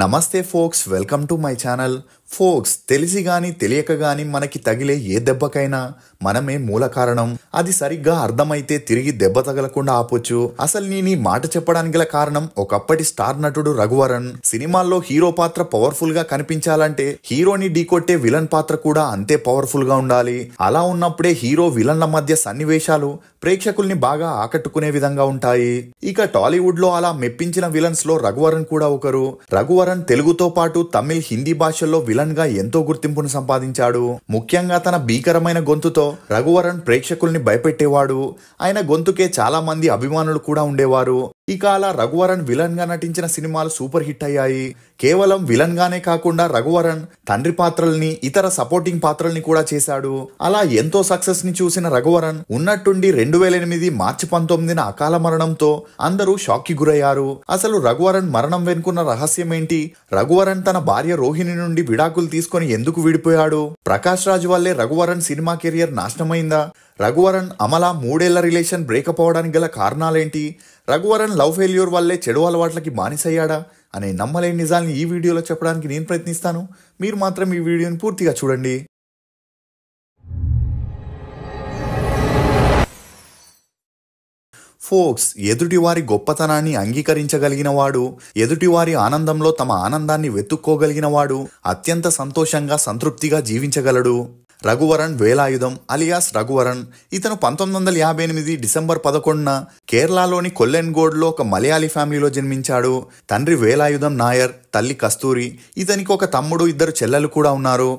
నమస్తే folks welcome to my channel folks తెలిసి గాని తెలియక గాని మనకి తగిలే ఏ దెబ్బకైనా మనమే మూల కారణం అది సరిగ్గా అర్థమైతే తిరిగి దెబ్బ తగలకుండా ఆపొచ్చు అసలు నేను మాట చెప్పడానికి గల కారణం ఒకప్పటి స్టార్ నటుడు రఘువరన్ సినిమాల్లో హీరో పాత్ర పవర్ఫుల్ గా కనిపించాలంటే హీరోని ఢీకొట్టే విలన్ పాత్ర కూడా అంతే పవర్ఫుల్ గా ఉండాలి అలా ఉన్నప్పుడే హీరో విలన్ల మధ్య సన్నివేశాలు ప్రేక్షకుల్ని బాగా ఆకట్టుకునే విధంగా ఉంటాయి ఇక టాలీవుడ్ లో అలా మెప్పించిన విలన్స్ లో రఘువరన్ కూడా ఒకరు రఘువరన్ రఘువరన్ తెలుగుతో పాటు తమిళ్ హిందీ భాషల్లో విలన్ గా ఎంతో గుర్తింపును సంపాదించాడు ముఖ్యంగా తన భీకరమైన గొంతుతో రఘువరన్ ప్రేక్షకుల్ని భయపెట్టేవాడు ఆయన గొంతుకే చాలా మంది అభిమానులు కూడా ఉండేవారు ఇక అలా రఘువరన్ విలన్ గా నటించిన సినిమాలు సూపర్ హిట్ అయ్యాయి కేవలం విలన్ గానే కాకుండా రఘువరన్ తండ్రి పాత్రల్ని ఇతర సపోర్టింగ్ పాత్రల్ని కూడా చేశాడు అలా ఎంతో సక్సెస్ ని చూసిన రఘువరన్ ఉన్నట్టుండి రెండు వేల ఎనిమిది మార్చి పంతొమ్మిదిన అకాల మరణంతో అందరూ షాక్ కి గురయ్యారు అసలు రఘువరన్ మరణం వెనుకున్న రహస్యం ఏంటి ఏంటి రఘువరన్ తన భార్య రోహిణి నుండి విడాకులు తీసుకొని ఎందుకు విడిపోయాడు ప్రకాష్ రాజు వల్లే రఘువరన్ సినిమా కెరియర్ నాశనమైందా రఘువరన్ అమల మూడేళ్ల రిలేషన్ బ్రేకప్ అవడానికి గల కారణాలేంటి రఘువరన్ లవ్ ఫెయిల్యూర్ వల్లే చెడు అలవాట్లకి బానిసయ్యాడా అనే నమ్మలేని నిజాల్ని ఈ వీడియోలో చెప్పడానికి నేను ప్రయత్నిస్తాను మీరు మాత్రం ఈ వీడియోని పూర్తిగా చూడండి ఫోక్స్ ఎదుటివారి గొప్పతనాన్ని అంగీకరించగలిగినవాడు ఎదుటివారి ఆనందంలో తమ ఆనందాన్ని వెతుక్కోగలిగినవాడు అత్యంత సంతోషంగా సంతృప్తిగా జీవించగలడు రఘువరన్ వేలాయుధం అలియాస్ రఘువరన్ ఇతను పంతొమ్మిది వందల యాభై ఎనిమిది డిసెంబర్ పదకొండున కేరళలోని కొల్లెన్గోడ్లో ఒక మలయాళీ ఫ్యామిలీలో జన్మించాడు తండ్రి వేలాయుధం నాయర్ తల్లి కస్తూరి ఇతనికి ఒక తమ్ముడు ఇద్దరు చెల్లెలు కూడా ఉన్నారు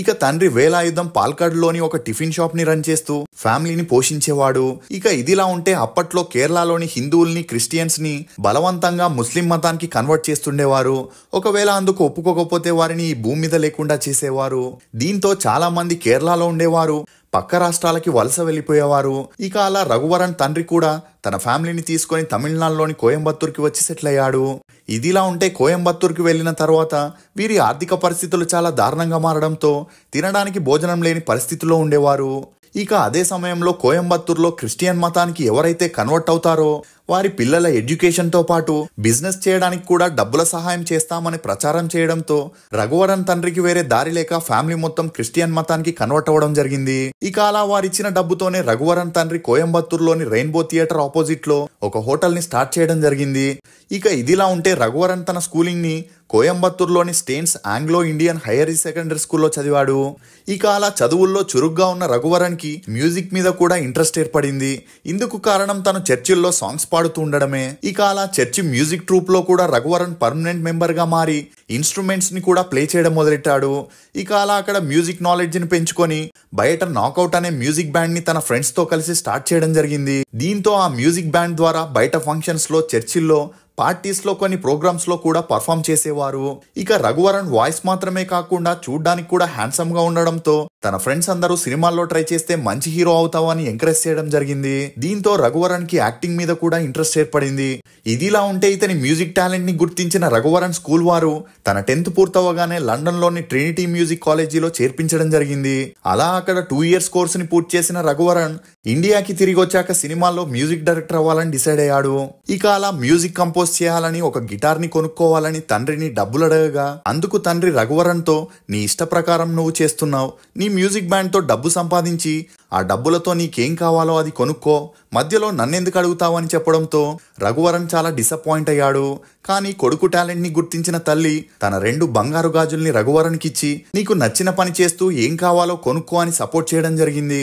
ఇక తండ్రి వేలాయుధం పాల్కాడ్లోని ఒక టిఫిన్ షాప్ని రన్ చేస్తూ ఫ్యామిలీని పోషించేవాడు ఇక ఇదిలా ఉంటే అప్పట్లో కేరళలోని హిందువుల్ని క్రిస్టియన్స్ని బలవంతంగా ముస్లిం మతానికి కన్వర్ట్ చేస్తుండేవారు ఒకవేళ అందుకు ఒప్పుకోకపోతే వారిని ఈ భూమి మీద లేకుండా చేసేవారు దీంతో చాలామంది కేరళలో ఉండేవారు పక్క రాష్ట్రాలకి వలస వెళ్ళిపోయేవారు ఇక అలా రఘువరన్ తండ్రి కూడా తన ఫ్యామిలీని తీసుకొని తమిళనాడులోని కోయంబత్తూర్కి వచ్చి సెటిల్ అయ్యాడు ఇదిలా ఉంటే కోయంబత్తూర్కి వెళ్ళిన తర్వాత వీరి ఆర్థిక పరిస్థితులు చాలా దారుణంగా మారడంతో తినడానికి భోజనం లేని పరిస్థితిలో ఉండేవారు ఇక అదే సమయంలో కోయంబత్తూర్లో క్రిస్టియన్ మతానికి ఎవరైతే కన్వర్ట్ అవుతారో వారి పిల్లల ఎడ్యుకేషన్తో పాటు బిజినెస్ చేయడానికి కూడా డబ్బుల సహాయం చేస్తామని ప్రచారం చేయడంతో రఘువరన్ తండ్రికి వేరే దారి లేక ఫ్యామిలీ మొత్తం క్రిస్టియన్ మతానికి కన్వర్ట్ అవ్వడం జరిగింది ఇక అలా వారిచ్చిన డబ్బుతోనే రఘువరన్ తండ్రి కోయంబత్తూరులోని రెయిన్బో థియేటర్ ఆపోజిట్ లో ఒక హోటల్ ని స్టార్ట్ చేయడం జరిగింది ఇక ఇదిలా ఉంటే రఘువరన్ తన స్కూలింగ్ ని కోయంబత్తూరులోని Stanes Anglo Indian higher secondary స్కూల్లో చదివాడు ఇక అలా చదువుల్లో చురుగ్గా ఉన్న రఘువరణ్కి మ్యూజిక్ మీద కూడా ఇంట్రెస్ట్ ఏర్పడింది ఇందుకు కారణం తను చర్చిల్లో సాంగ్స్ పాడుతూ ఉండడమే ఇక అలా చర్చి మ్యూజిక్ ట్రూప్లో కూడా రఘువరణ్ పర్మనెంట్ మెంబర్గా మారి ఇన్స్ట్రుమెంట్స్ని కూడా ప్లే చేయడం మొదలెట్టాడు ఇక అలా అక్కడ మ్యూజిక్ నాలెడ్జ్ని పెంచుకొని బయట నాకౌట్ అనే మ్యూజిక్ బ్యాండ్ని తన ఫ్రెండ్స్తో కలిసి స్టార్ట్ చేయడం జరిగింది దీంతో ఆ మ్యూజిక్ బ్యాండ్ ద్వారా బయట ఫంక్షన్స్లో చర్చిల్లో పార్టీస్లో కొన్ని ప్రోగ్రామ్స్లో కూడా పర్ఫామ్ చేసేవారు ఇక రఘువరన్ వాయిస్ మాత్రమే కాకుండా చూడ్డానికి కూడా హ్యాండ్సమ్గా ఉండడంతో తన ఫ్రెండ్స్ అందరూ సినిమాల్లో ట్రై చేస్తే మంచి హీరో అవుతావని ఎంకరేజ్ చేయడం జరిగింది దీంతో రఘువరన్ కి యాక్టింగ్ మీద కూడా ఇంట్రెస్ట్ ఏర్పడింది ఇదిలా ఉంటే ఇతని మ్యూజిక్ టాలెంట్ ని గుర్తించిన రఘువరన్ స్కూల్ వారు తన టెన్త్ పూర్తవగానే లండన్ లోని ట్రినిటీ మ్యూజిక్ కాలేజీలో చేర్పించడం జరిగింది అలా అక్కడ టూ ఇయర్స్ కోర్స్ ని పూర్తి చేసిన రఘువరన్ ఇండియాకి తిరిగి వచ్చాక సినిమాల్లో మ్యూజిక్ డైరెక్టర్ అవ్వాలని డిసైడ్ అయ్యాడు ఇక అలా మ్యూజిక్ కంపోజ్ చేయాలని ఒక గిటార్ ని కొనుక్కోవాలని తండ్రిని డబ్బులు అడగగా అందుకు తండ్రి రఘువరన్ తో నీ ఇష్ట ప్రకారం నువ్వు చేస్తున్నావు నీ మ్యూజిక్ బ్యాండ్తో డబ్బు సంపాదించి ఆ డబ్బులతో నీకేం కావాలో అది కొనుక్కో మధ్యలో నన్నెందుకు అడుగుతావని చెప్పడంతో రఘువరన్ చాలా డిసప్పాయింట్ అయ్యాడు కానీ కొడుకు టాలెంట్ని గుర్తించిన తల్లి తన రెండు బంగారు గాజుల్ని రఘువరన్కిచ్చి నీకు నచ్చిన పని చేస్తూ ఏం కావాలో కొనుక్కో అని సపోర్ట్ చేయడం జరిగింది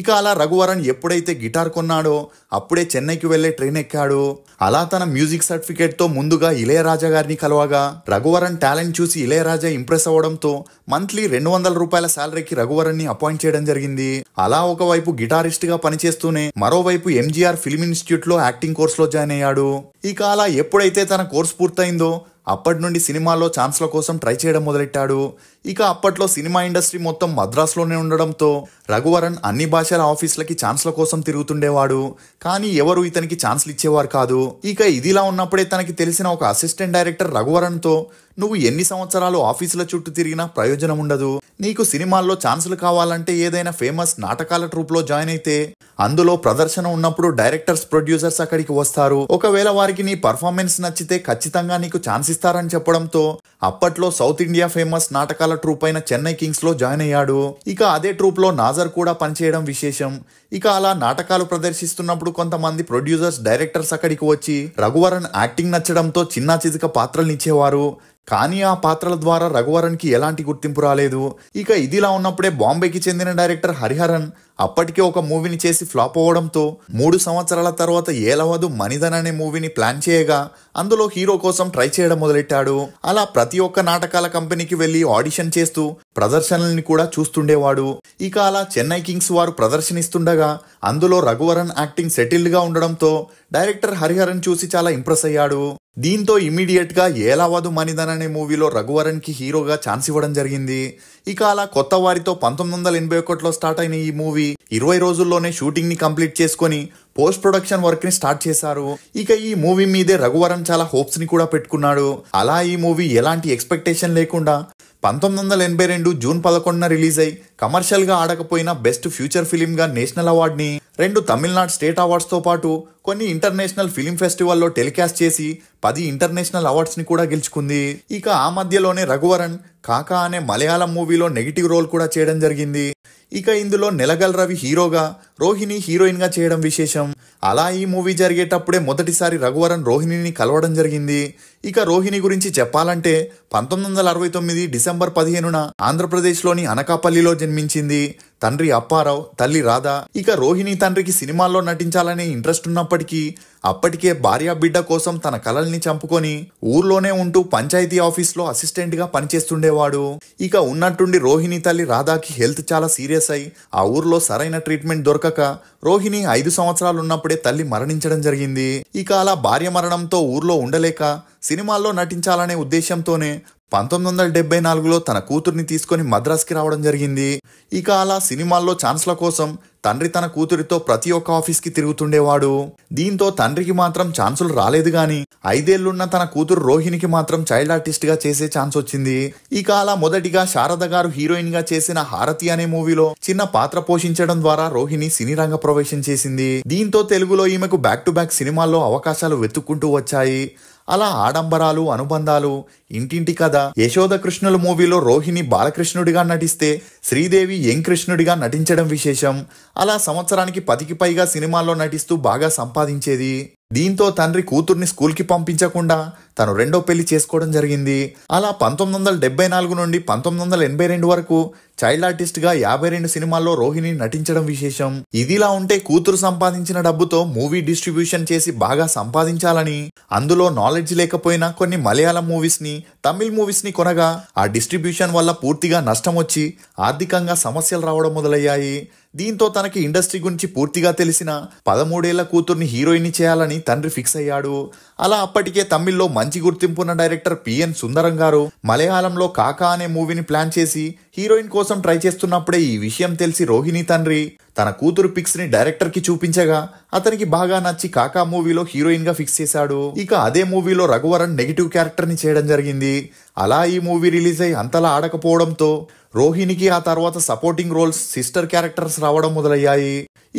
ఇక అలా రఘువరన్ ఎప్పుడైతే గిటార్ కొన్నాడో అప్పుడే చెన్నైకి వెళ్లే ట్రైన్ ఎక్కాడు అలా తన మ్యూజిక్ సర్టిఫికేట్ తో ముందుగా ఇళయరాజా గారిని కలవగా రఘువరన్ టాలెంట్ చూసి ఇళయరాజా ఇంప్రెస్ అవ్వడంతో మంత్లీ రెండు వందల రూపాయల శాలరీకి ని అపాయింట్ చేయడం జరిగింది అలా ఒకవైపు గిటారిస్ట్గా పనిచేస్తూనే మరోవైపు ఎంజీఆర్ ఫిల్మ్ ఇన్స్టిట్యూట్లో యాక్టింగ్ కోర్సులో జాయిన్ అయ్యాడు ఇక అలా ఎప్పుడైతే తన కోర్స్ పూర్తయిందో అప్పటి నుండి సినిమాలో ఛాన్స్ల కోసం ట్రై చేయడం మొదలెట్టాడు ఇక అప్పట్లో సినిమా ఇండస్ట్రీ మొత్తం మద్రాసులోనే ఉండడంతో రఘువరన్ అన్ని భాషల ఆఫీసులకి ఛాన్స్ల కోసం తిరుగుతుండేవాడు కానీ ఎవరు ఇతనికి ఛాన్స్లు ఇచ్చేవారు కాదు ఇక ఇదిలా ఉన్నప్పుడే తనకి తెలిసిన ఒక అసిస్టెంట్ డైరెక్టర్ రఘువరన్తో నువ్వు ఎన్ని సంవత్సరాలు ఆఫీసుల చుట్టూ తిరిగినా ప్రయోజనం ఉండదు నీకు సినిమాల్లో ఛాన్సులు కావాలంటే ఏదైనా ఫేమస్ నాటకాల ట్రూప్లో జాయిన్ అయితే అందులో ప్రదర్శన ఉన్నప్పుడు డైరెక్టర్స్ ప్రొడ్యూసర్స్ అక్కడికి వస్తారు ఒకవేళ వారికి నీ పర్ఫార్మెన్స్ నచ్చితే ఖచ్చితంగా నీకు ఛాన్స్ ఇస్తారని చెప్పడంతో అప్పట్లో సౌత్ ఇండియా ఫేమస్ నాటకాల ట్రూప్ అయిన చెన్నై కింగ్స్లో జాయిన్ అయ్యాడు ఇక అదే ట్రూప్లో నాజర్ కూడా పనిచేయడం విశేషం ఇక అలా నాటకాలు ప్రదర్శిస్తున్నప్పుడు కొంతమంది ప్రొడ్యూసర్స్ డైరెక్టర్స్ అక్కడికి వచ్చి రఘువరన్ యాక్టింగ్ నచ్చడంతో చిన్న పాత్రలు పాత్రలనిచ్చేవారు కానీ ఆ పాత్రల ద్వారా కి ఎలాంటి గుర్తింపు రాలేదు ఇక ఇదిలా ఉన్నప్పుడే బాంబేకి చెందిన డైరెక్టర్ హరిహరన్ అప్పటికే ఒక మూవీని చేసి ఫ్లాప్ అవ్వడంతో మూడు సంవత్సరాల తర్వాత ఏలవదు మనిధన్ అనే మూవీని ప్లాన్ చేయగా అందులో హీరో కోసం ట్రై చేయడం మొదలెట్టాడు అలా ప్రతి ఒక్క నాటకాల కంపెనీకి వెళ్ళి ఆడిషన్ చేస్తూ ప్రదర్శనల్ని కూడా చూస్తుండేవాడు ఇక అలా చెన్నై కింగ్స్ వారు ప్రదర్శనిస్తుండగా అందులో రఘువరన్ యాక్టింగ్ సెటిల్డ్గా ఉండడంతో డైరెక్టర్ హరిహరన్ చూసి చాలా ఇంప్రెస్ అయ్యాడు దీంతో ఇమీడియట్ గా ఏలావదు మనిధన్ అనే మూవీలో రఘువరన్ కి హీరోగా ఛాన్స్ ఇవ్వడం జరిగింది ఇక అలా కొత్త వారితో పంతొమ్మిది వందల ఎనభై ఒకటిలో స్టార్ట్ అయిన ఈ మూవీ ఇరవై రోజుల్లోనే షూటింగ్ ని కంప్లీట్ చేసుకొని పోస్ట్ ప్రొడక్షన్ వర్క్ ని స్టార్ట్ చేశారు ఇక ఈ మూవీ మీదే రఘువరన్ చాలా హోప్స్ ని కూడా పెట్టుకున్నాడు అలా ఈ మూవీ ఎలాంటి ఎక్స్పెక్టేషన్ లేకుండా పంతొమ్మిది వందల ఎనభై రెండు జూన్ పదకొండున రిలీజ్ అయి కమర్షియల్గా ఆడకపోయిన బెస్ట్ ఫ్యూచర్ ఫిలింగా నేషనల్ అవార్డుని రెండు తమిళనాడు స్టేట్ అవార్డ్స్తో పాటు కొన్ని ఇంటర్నేషనల్ ఫిలిం ఫెస్టివల్లో టెలికాస్ట్ చేసి పది ఇంటర్నేషనల్ అవార్డ్స్ని కూడా గెలుచుకుంది ఇక ఆ మధ్యలోనే రఘువరన్ కాకా అనే మలయాళం మూవీలో నెగిటివ్ రోల్ కూడా చేయడం జరిగింది ఇక ఇందులో నెలగల్ రవి హీరోగా రోహిణి హీరోయిన్గా చేయడం విశేషం అలా ఈ మూవీ జరిగేటప్పుడే మొదటిసారి రఘువరన్ రోహిణిని కలవడం జరిగింది ఇక రోహిణి గురించి చెప్పాలంటే పంతొమ్మిది వందల అరవై తొమ్మిది డిసెంబర్ పదిహేనున ఆంధ్రప్రదేశ్లోని అనకాపల్లిలో జన్మించింది తండ్రి అప్పారావు తల్లి రాధా ఇక రోహిణి తండ్రికి సినిమాల్లో నటించాలనే ఇంట్రెస్ట్ ఉన్నప్పటికీ అప్పటికే భార్య బిడ్డ కోసం తన కలల్ని చంపుకొని ఊర్లోనే ఉంటూ పంచాయతీ ఆఫీస్లో అసిస్టెంట్గా పనిచేస్తుండేవాడు ఇక ఉన్నట్టుండి రోహిణి తల్లి రాధాకి హెల్త్ చాలా సీరియస్ అయి ఆ ఊర్లో సరైన ట్రీట్మెంట్ దొరకక రోహిణి ఐదు సంవత్సరాలు ఉన్నప్పుడే తల్లి మరణించడం జరిగింది ఇక అలా భార్య మరణంతో ఊర్లో ఉండలేక సినిమాల్లో నటించాలనే ఉద్దేశంతోనే పంతొమ్మిది వందల డెబ్బై నాలుగులో తన కూతుర్ని తీసుకొని మద్రాస్కి రావడం జరిగింది ఇక అలా సినిమాల్లో ఛాన్స్ల కోసం తండ్రి తన కూతురితో ప్రతి ఒక్క ఆఫీస్కి తిరుగుతుండేవాడు దీంతో తండ్రికి మాత్రం ఛాన్సులు రాలేదు గాని ఐదేళ్లున్న తన కూతురు రోహిణికి మాత్రం చైల్డ్ ఆర్టిస్ట్గా చేసే ఛాన్స్ వచ్చింది ఇక అలా మొదటిగా శారద గారు హీరోయిన్గా చేసిన హారతి అనే మూవీలో చిన్న పాత్ర పోషించడం ద్వారా రోహిణి సినీ రంగ ప్రవేశం చేసింది దీంతో తెలుగులో ఈమెకు బ్యాక్ టు బ్యాక్ సినిమాల్లో అవకాశాలు వెతుక్కుంటూ వచ్చాయి అలా ఆడంబరాలు అనుబంధాలు ఇంటింటి కథ యశోద కృష్ణుల మూవీలో రోహిణి బాలకృష్ణుడిగా నటిస్తే శ్రీదేవి యంగ్ కృష్ణుడిగా నటించడం విశేషం అలా సంవత్సరానికి పదికి పైగా సినిమాల్లో నటిస్తూ బాగా సంపాదించేది దీంతో తండ్రి కూతుర్ని స్కూల్కి పంపించకుండా తను రెండో పెళ్లి చేసుకోవడం జరిగింది అలా పంతొమ్మిది వందల డెబ్బై నాలుగు నుండి పంతొమ్మిది వందల ఎనభై రెండు వరకు చైల్డ్ ఆర్టిస్ట్గా యాభై రెండు సినిమాల్లో రోహిణి నటించడం విశేషం ఇదిలా ఉంటే కూతురు సంపాదించిన డబ్బుతో మూవీ డిస్ట్రిబ్యూషన్ చేసి బాగా సంపాదించాలని అందులో నాలెడ్జ్ లేకపోయినా కొన్ని మలయాళం మూవీస్ని తమిళ్ మూవీస్ని కొనగా ఆ డిస్ట్రిబ్యూషన్ వల్ల పూర్తిగా నష్టం వచ్చి ఆర్థికంగా సమస్యలు రావడం మొదలయ్యాయి దీంతో తనకి ఇండస్ట్రీ గురించి పూర్తిగా తెలిసిన పదమూడేళ్ల కూతుర్ని హీరోయిన్ చేయాలని తండ్రి ఫిక్స్ అయ్యాడు అలా అప్పటికే తమిళ్లో మంచి గుర్తింపున్న డైరెక్టర్ పిఎన్ సుందరం గారు మలయాళంలో కాకా అనే మూవీని ప్లాన్ చేసి హీరోయిన్ కోసం ట్రై చేస్తున్నప్పుడే ఈ విషయం తెలిసి రోహిణి తండ్రి తన కూతురు పిక్స్ ని డైరెక్టర్ కి చూపించగా అతనికి బాగా నచ్చి కాకా మూవీలో హీరోయిన్ గా ఫిక్స్ చేశాడు ఇక అదే మూవీలో రఘువరన్ నెగిటివ్ క్యారెక్టర్ ని చేయడం జరిగింది అలా ఈ మూవీ రిలీజ్ అయి అంతలా ఆడకపోవడంతో రోహిణికి ఆ తర్వాత సపోర్టింగ్ రోల్స్ సిస్టర్ క్యారెక్టర్స్ రావడం మొదలయ్యాయి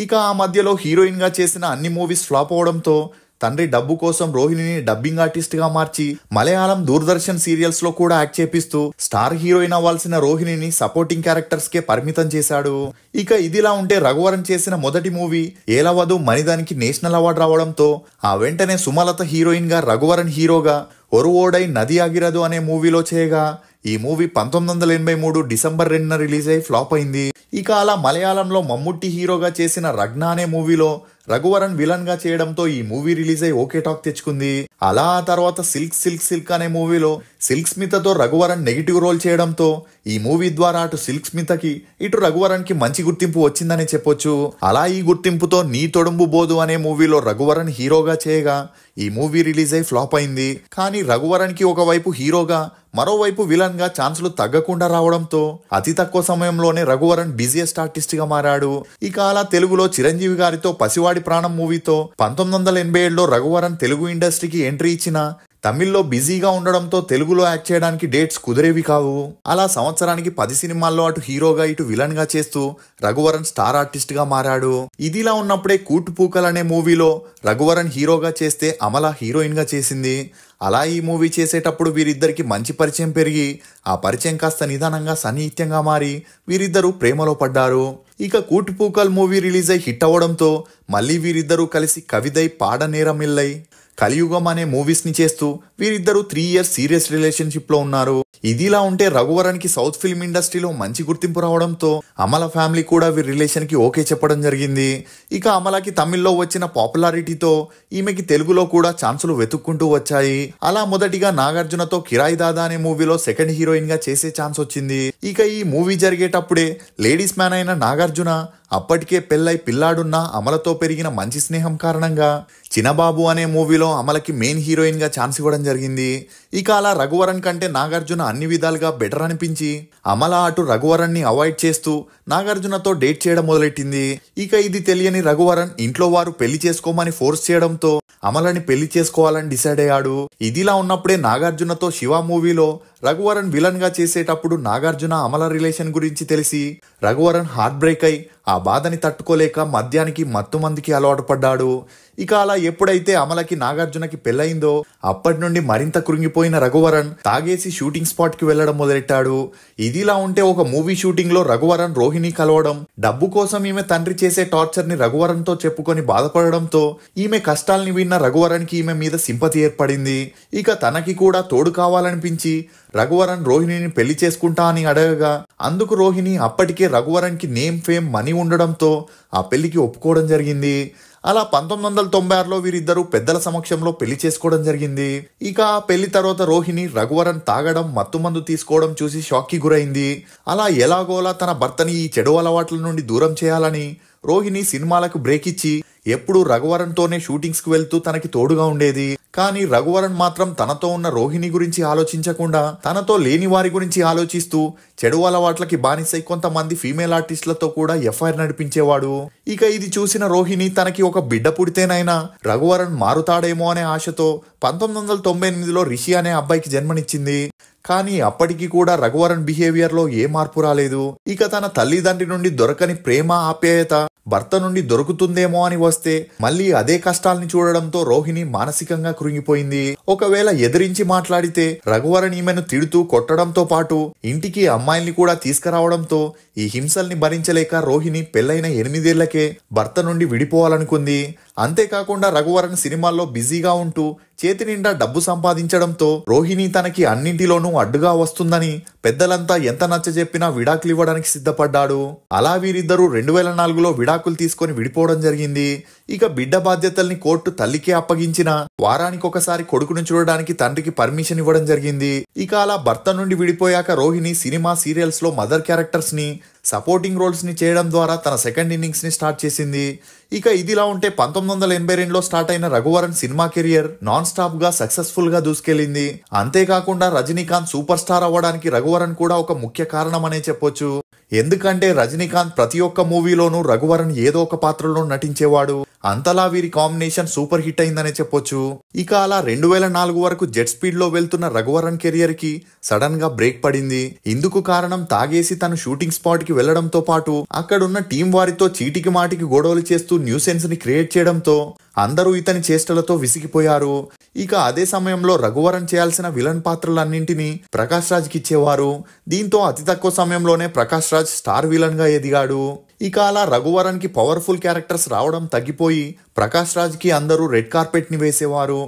ఇక ఆ మధ్యలో హీరోయిన్ గా చేసిన అన్ని మూవీస్ ఫ్లాప్ అవడంతో తండ్రి డబ్బు కోసం రోహిణిని డబ్బింగ్ ఆర్టిస్ట్ గా మార్చి మలయాళం దూరదర్శన్ సీరియల్స్ లో కూడా యాక్ట్ చేపిస్తూ స్టార్ హీరోయిన్ అవ్వాల్సిన రోహిణిని సపోర్టింగ్ క్యారెక్టర్స్ కే పరిమితం చేశాడు ఇక ఇదిలా ఉంటే రఘువరన్ చేసిన మొదటి మూవీ ఏలవదు మనిదానికి నేషనల్ అవార్డు రావడంతో ఆ వెంటనే సుమలత హీరోయిన్ గా రఘువరన్ హీరోగా ఒరువోడై నది ఆగిరదు అనే మూవీలో చేయగా ఈ మూవీ పంతొమ్మిది వందల ఎనభై మూడు డిసెంబర్ రెండున రిలీజ్ అయి ఫ్లాప్ అయింది ఇక అలా మలయాళంలో మమ్ముట్టి హీరోగా చేసిన రగ్నా అనే మూవీలో రఘువరన్ విలన్ గా చేయడంతో ఈ మూవీ రిలీజ్ అయి ఓకే టాక్ తెచ్చుకుంది అలా ఆ తర్వాత సిల్క్ సిల్క్ సిల్క్ అనే మూవీలో సిల్క్ స్మితతో రఘువరన్ నెగిటివ్ రోల్ చేయడంతో ఈ మూవీ ద్వారా అటు సిల్క్ స్మితకి ఇటు కి మంచి గుర్తింపు వచ్చిందని చెప్పొచ్చు అలా ఈ గుర్తింపుతో నీ తొడుంబు బోధు అనే మూవీలో రఘువరన్ హీరోగా చేయగా ఈ మూవీ రిలీజ్ అయి ఫ్లాప్ అయింది కానీ కి ఒకవైపు హీరోగా మరోవైపు విలన్ గా ఛాన్సులు తగ్గకుండా రావడంతో అతి తక్కువ సమయంలోనే రఘువరన్ బిజియెస్ట్ ఆర్టిస్ట్ గా మారాడు ఇక అలా తెలుగులో చిరంజీవి గారితో పసివాడి ప్రాణం మూవీతో పంతొమ్మిది వందల ఎనభై ఏడులో రఘువరన్ తెలుగు ఇండస్ట్రీకి ఎంట్రీ ఇచ్చిన తమిళ్లో బిజీగా ఉండడంతో తెలుగులో యాక్ట్ చేయడానికి డేట్స్ కుదిరేవి కావు అలా సంవత్సరానికి పది సినిమాల్లో అటు హీరోగా ఇటు విలన్ గా చేస్తూ రఘువరన్ స్టార్ ఆర్టిస్ట్ గా మారాడు ఇదిలా ఉన్నప్పుడే కూటు అనే మూవీలో రఘువరన్ హీరోగా చేస్తే అమల హీరోయిన్ గా చేసింది అలా ఈ మూవీ చేసేటప్పుడు వీరిద్దరికి మంచి పరిచయం పెరిగి ఆ పరిచయం కాస్త నిదానంగా సన్నిహిత్యంగా మారి వీరిద్దరూ ప్రేమలో పడ్డారు ఇక కూటుపూకల్ మూవీ రిలీజ్ అయి హిట్ అవ్వడంతో మళ్ళీ వీరిద్దరూ కలిసి కవిదై నేరమిల్లై కలియుగం అనే మూవీస్ని చేస్తూ వీరిద్దరు త్రీ ఇయర్స్ సీరియస్ రిలేషన్షిప్ లో ఉన్నారు ఇదిలా ఉంటే కి సౌత్ ఫిల్మ్ ఇండస్ట్రీలో మంచి గుర్తింపు రావడంతో అమల ఫ్యామిలీ కూడా వీరి రిలేషన్ కి ఓకే చెప్పడం జరిగింది ఇక అమలకి తమిళ్లో వచ్చిన పాపులారిటీతో ఈమెకి తెలుగులో కూడా ఛాన్సులు వెతుక్కుంటూ వచ్చాయి అలా మొదటిగా నాగార్జునతో కిరాయి దాదా అనే మూవీలో సెకండ్ హీరోయిన్ గా చేసే ఛాన్స్ వచ్చింది ఇక ఈ మూవీ జరిగేటప్పుడే లేడీస్ మ్యాన్ అయిన నాగార్జున అప్పటికే పెళ్ళై పిల్లాడున్న అమలతో పెరిగిన మంచి స్నేహం కారణంగా చిన్నబాబు అనే మూవీలో అమలకి మెయిన్ హీరోయిన్ గా ఛాన్స్ ఇవ్వడం జరిగింది ఇక అలా రఘువరన్ కంటే నాగార్జున అన్ని విధాలుగా బెటర్ అనిపించి అమల అటు రఘువరన్ని అవాయిడ్ చేస్తూ నాగార్జునతో డేట్ చేయడం మొదలెట్టింది ఇక ఇది తెలియని రఘువరన్ ఇంట్లో వారు పెళ్లి చేసుకోమని ఫోర్స్ చేయడంతో అమలని పెళ్లి చేసుకోవాలని డిసైడ్ అయ్యాడు ఇదిలా ఉన్నప్పుడే నాగార్జునతో శివ మూవీలో రఘువరన్ విలన్ గా చేసేటప్పుడు నాగార్జున అమల రిలేషన్ గురించి తెలిసి రఘువరన్ హార్ట్ బ్రేక్ అయి ఆ బాధని తట్టుకోలేక మద్యానికి మత్తు మందికి అలవాటు పడ్డాడు ఇక అలా ఎప్పుడైతే అమలకి నాగార్జునకి పెళ్ళయిందో అప్పటి నుండి మరింత కృంగిపోయిన రఘువరన్ తాగేసి షూటింగ్ స్పాట్ కి వెళ్లడం మొదలెట్టాడు ఇదిలా ఉంటే ఒక మూవీ షూటింగ్ లో రఘువరన్ రోహిణి కలవడం డబ్బు కోసం ఈమె తండ్రి చేసే టార్చర్ ని రఘువరన్ తో చెప్పుకొని బాధపడడంతో ఈమె కష్టాల్ని విన్న రఘువరన్ కి ఈమె మీద సింపతి ఏర్పడింది ఇక తనకి కూడా తోడు కావాలనిపించి రఘువరన్ రోహిణిని పెళ్లి చేసుకుంటా అని అడగగా అందుకు రోహిణి అప్పటికే కి నేమ్ ఫేమ్ మనీ ఉండడంతో ఆ పెళ్లికి ఒప్పుకోవడం జరిగింది అలా పంతొమ్మిది వందల తొంభై ఆరులో వీరిద్దరూ పెద్దల సమక్షంలో పెళ్లి చేసుకోవడం జరిగింది ఇక పెళ్లి తర్వాత రోహిణి రఘువరన్ తాగడం మత్తుమందు తీసుకోవడం చూసి షాక్కి గురైంది అలా ఎలాగోలా తన భర్తని ఈ చెడు అలవాట్ల నుండి దూరం చేయాలని రోహిణి సినిమాలకు బ్రేక్ ఇచ్చి ఎప్పుడు షూటింగ్స్ షూటింగ్స్కి వెళ్తూ తనకి తోడుగా ఉండేది కానీ రఘువరణ్ మాత్రం తనతో ఉన్న రోహిణి గురించి ఆలోచించకుండా తనతో లేని వారి గురించి ఆలోచిస్తూ చెడు అలవాట్లకి బానిసై కొంతమంది ఫీమేల్ ఆర్టిస్టులతో కూడా ఎఫ్ఐఆర్ నడిపించేవాడు ఇక ఇది చూసిన రోహిణి తనకి ఒక బిడ్డ పుడితేనైనా రఘువరణ్ మారుతాడేమో అనే ఆశతో పంతొమ్మిది వందల తొంభై ఎనిమిదిలో రిషి అనే అబ్బాయికి జన్మనిచ్చింది కానీ అప్పటికి కూడా రఘువరన్ బిహేవియర్లో ఏ మార్పు రాలేదు ఇక తన తల్లిదండ్రి నుండి దొరకని ప్రేమ ఆప్యాయత భర్త నుండి దొరుకుతుందేమో అని వస్తే మళ్ళీ అదే కష్టాల్ని చూడడంతో రోహిణి మానసికంగా కృంగిపోయింది ఒకవేళ ఎదిరించి మాట్లాడితే రఘువరన్ ఈమెను తిడుతూ కొట్టడంతో పాటు ఇంటికి అమ్మాయిల్ని కూడా తీసుకురావడంతో ఈ హింసల్ని భరించలేక రోహిణి పెళ్లైన ఎనిమిదేళ్లకే భర్త నుండి విడిపోవాలనుకుంది అంతేకాకుండా రఘువరన్ సినిమాల్లో బిజీగా ఉంటూ చేతి నిండా డబ్బు సంపాదించడంతో రోహిణి తనకి అన్నింటిలోనూ అడ్డుగా వస్తుందని పెద్దలంతా ఎంత నచ్చ చెప్పినా విడాకులు ఇవ్వడానికి సిద్ధపడ్డాడు అలా వీరిద్దరూ రెండు వేల నాలుగులో విడాకులు తీసుకొని విడిపోవడం జరిగింది ఇక బిడ్డ బాధ్యతల్ని కోర్టు తల్లికే అప్పగించిన వారానికి ఒకసారి కొడుకును చూడడానికి తండ్రికి పర్మిషన్ ఇవ్వడం జరిగింది ఇక అలా భర్త నుండి విడిపోయాక రోహిణి సినిమా సీరియల్స్ లో మదర్ క్యారెక్టర్స్ ని సపోర్టింగ్ రోల్స్ ని చేయడం ద్వారా తన సెకండ్ ఇన్నింగ్స్ ని స్టార్ట్ చేసింది ఇక ఇదిలా ఉంటే పంతొమ్మిది వందల ఎనభై రెండులో స్టార్ట్ అయిన Raghuvaran cinema career non stop గా సక్సెస్ఫుల్ గా దూసుకెళ్లింది అంతేకాకుండా రజనీకాంత్ సూపర్ స్టార్ అవ్వడానికి రఘువరన్ రఘువరన్ కూడా ఒక ముఖ్య కారణమనే చెప్పొచ్చు ఎందుకంటే రజనీకాంత్ ప్రతి ఒక్క మూవీలోనూ రఘువరన్ ఏదో ఒక పాత్రలో నటించేవాడు అంతలా వీరి కాంబినేషన్ సూపర్ హిట్ అయిందనే చెప్పొచ్చు ఇక అలా రెండు వేల నాలుగు వరకు జెట్ స్పీడ్ లో వెళ్తున్న రఘువరన్ కెరియర్ కి సడన్ గా బ్రేక్ పడింది ఇందుకు కారణం తాగేసి తను షూటింగ్ స్పాట్ కి వెళ్లడంతో పాటు అక్కడున్న టీం వారితో చీటికి మాటికి గొడవలు చేస్తూ న్యూసెన్స్ ని క్రియేట్ చేయడంతో అందరూ ఇతని చేష్టలతో విసిగిపోయారు ఇక అదే సమయంలో రఘువరన్ చేయాల్సిన విలన్ పాత్రలన్నింటినీ ప్రకాష్ రాజ్కి ఇచ్చేవారు దీంతో అతి తక్కువ సమయంలోనే ప్రకాష్ రాజ్ స్టార్ విలన్గా ఎదిగాడు ఇక అలా రఘువరన్కి పవర్ఫుల్ క్యారెక్టర్స్ రావడం తగ్గిపోయి ప్రకాష్ రాజ్కి అందరూ రెడ్ కార్పెట్ని వేసేవారు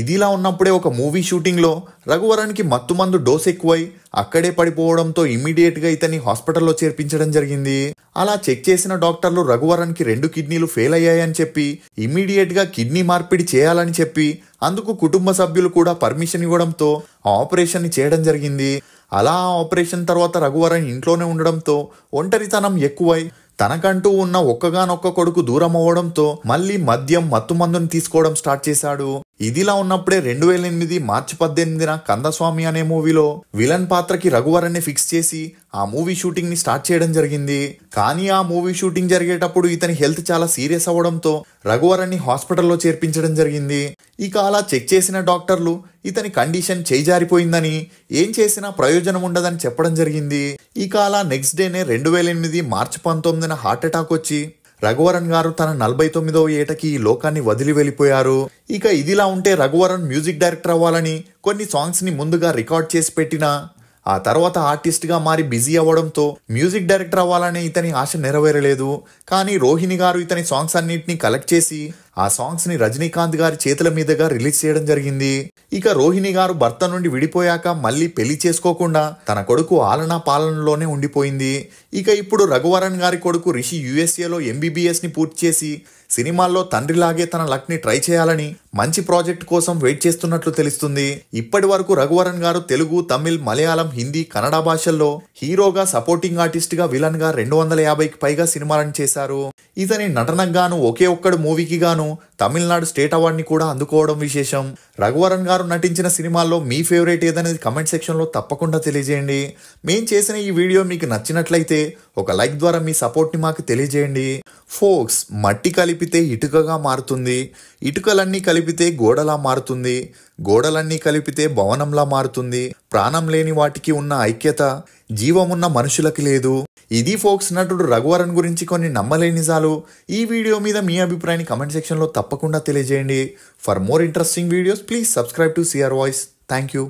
ఇదిలా ఉన్నప్పుడే ఒక మూవీ షూటింగ్లో రఘువరన్కి మత్తుమందు డోస్ ఎక్కువై అక్కడే పడిపోవడంతో ఇమ్మీడియట్గా ఇతని హాస్పిటల్లో చేర్పించడం జరిగింది అలా చెక్ చేసిన డాక్టర్లు రఘువరన్కి రెండు కిడ్నీలు ఫెయిల్ అయ్యాయని చెప్పి ఇమ్మీడియట్గా కిడ్నీ మార్పిడి చేయాలని చెప్పి అందుకు కుటుంబ సభ్యులు కూడా పర్మిషన్ ఇవ్వడంతో ఆపరేషన్ని చేయడం జరిగింది అలా ఆపరేషన్ తర్వాత రఘువరన్ ఇంట్లోనే ఉండడంతో ఒంటరితనం ఎక్కువై తనకంటూ ఉన్న ఒక్కగానొక్క కొడుకు దూరం అవ్వడంతో మళ్ళీ మద్యం మత్తుమందుని తీసుకోవడం స్టార్ట్ చేశాడు ఇదిలా ఉన్నప్పుడే రెండు వేల ఎనిమిది మార్చి పద్దెనిమిదిన కందస్వామి అనే మూవీలో విలన్ పాత్రకి రఘువరన్ని ఫిక్స్ చేసి ఆ మూవీ షూటింగ్ ని స్టార్ట్ చేయడం జరిగింది కానీ ఆ మూవీ షూటింగ్ జరిగేటప్పుడు ఇతని హెల్త్ చాలా సీరియస్ అవ్వడంతో రఘువరన్ని హాస్పిటల్లో చేర్పించడం జరిగింది ఇక అలా చెక్ చేసిన డాక్టర్లు ఇతని కండిషన్ చేజారిపోయిందని ఏం చేసినా ప్రయోజనం ఉండదని చెప్పడం జరిగింది ఇక అలా నెక్స్ట్ డేనే రెండు వేల ఎనిమిది మార్చి పంతొమ్మిదిన హార్ట్ అటాక్ వచ్చి రఘువరన్ గారు తన నలభై తొమ్మిదవ ఏటకి ఈ లోకాన్ని వదిలి వెళ్ళిపోయారు ఇక ఇదిలా ఉంటే రఘువరన్ మ్యూజిక్ డైరెక్టర్ అవ్వాలని కొన్ని సాంగ్స్ని ముందుగా రికార్డ్ చేసి పెట్టిన ఆ తర్వాత ఆర్టిస్ట్గా మారి బిజీ అవ్వడంతో మ్యూజిక్ డైరెక్టర్ అవ్వాలనే ఇతని ఆశ నెరవేరలేదు కానీ రోహిణి గారు ఇతని సాంగ్స్ అన్నింటినీ కలెక్ట్ చేసి ఆ సాంగ్స్ ని రజనీకాంత్ గారి చేతుల మీదుగా రిలీజ్ చేయడం జరిగింది ఇక రోహిణి గారు భర్త నుండి విడిపోయాక మళ్ళీ పెళ్లి చేసుకోకుండా తన కొడుకు ఆలనా పాలనలోనే ఉండిపోయింది ఇక ఇప్పుడు రఘువరన్ గారి కొడుకు రిషి యుఎస్ఏలో ఎంబీబీఎస్ ని పూర్తి చేసి సినిమాల్లో తండ్రిలాగే తన లక్ ని ట్రై చేయాలని మంచి ప్రాజెక్ట్ కోసం వెయిట్ చేస్తున్నట్లు తెలుస్తుంది ఇప్పటి వరకు రఘువరన్ గారు తెలుగు తమిళ్ మలయాళం హిందీ కన్నడ భాషల్లో హీరోగా సపోర్టింగ్ ఆర్టిస్ట్ గా విలన్ గా రెండు వందల యాభైకి పైగా సినిమాలను చేశారు ఇతని నటనకు గాను ఒకే ఒక్కడు మూవీకి గాను తమిళనాడు స్టేట్ అవార్డుని కూడా అందుకోవడం విశేషం రఘువరన్ గారు నటించిన సినిమాల్లో మీ ఫేవరెట్ ఏదనేది కమెంట్ సెక్షన్లో తప్పకుండా తెలియజేయండి మేము చేసిన ఈ వీడియో మీకు నచ్చినట్లయితే ఒక లైక్ ద్వారా మీ సపోర్ట్ని మాకు తెలియజేయండి ఫోక్స్ మట్టి కలిపితే ఇటుకగా మారుతుంది ఇటుకలన్నీ కలిపితే గోడలా మారుతుంది గోడలన్నీ కలిపితే భవనంలా మారుతుంది ప్రాణం లేని వాటికి ఉన్న ఐక్యత జీవమున్న మనుషులకి లేదు ఇది ఫోక్స్ నటుడు రఘువరన్ గురించి కొన్ని నమ్మలేని నిజాలు ఈ వీడియో మీద మీ అభిప్రాయాన్ని కమెంట్ సెక్షన్లో తప్ప తప్పకుండా తెలియజేయండి for more interesting videos please subscribe to CR voice thank you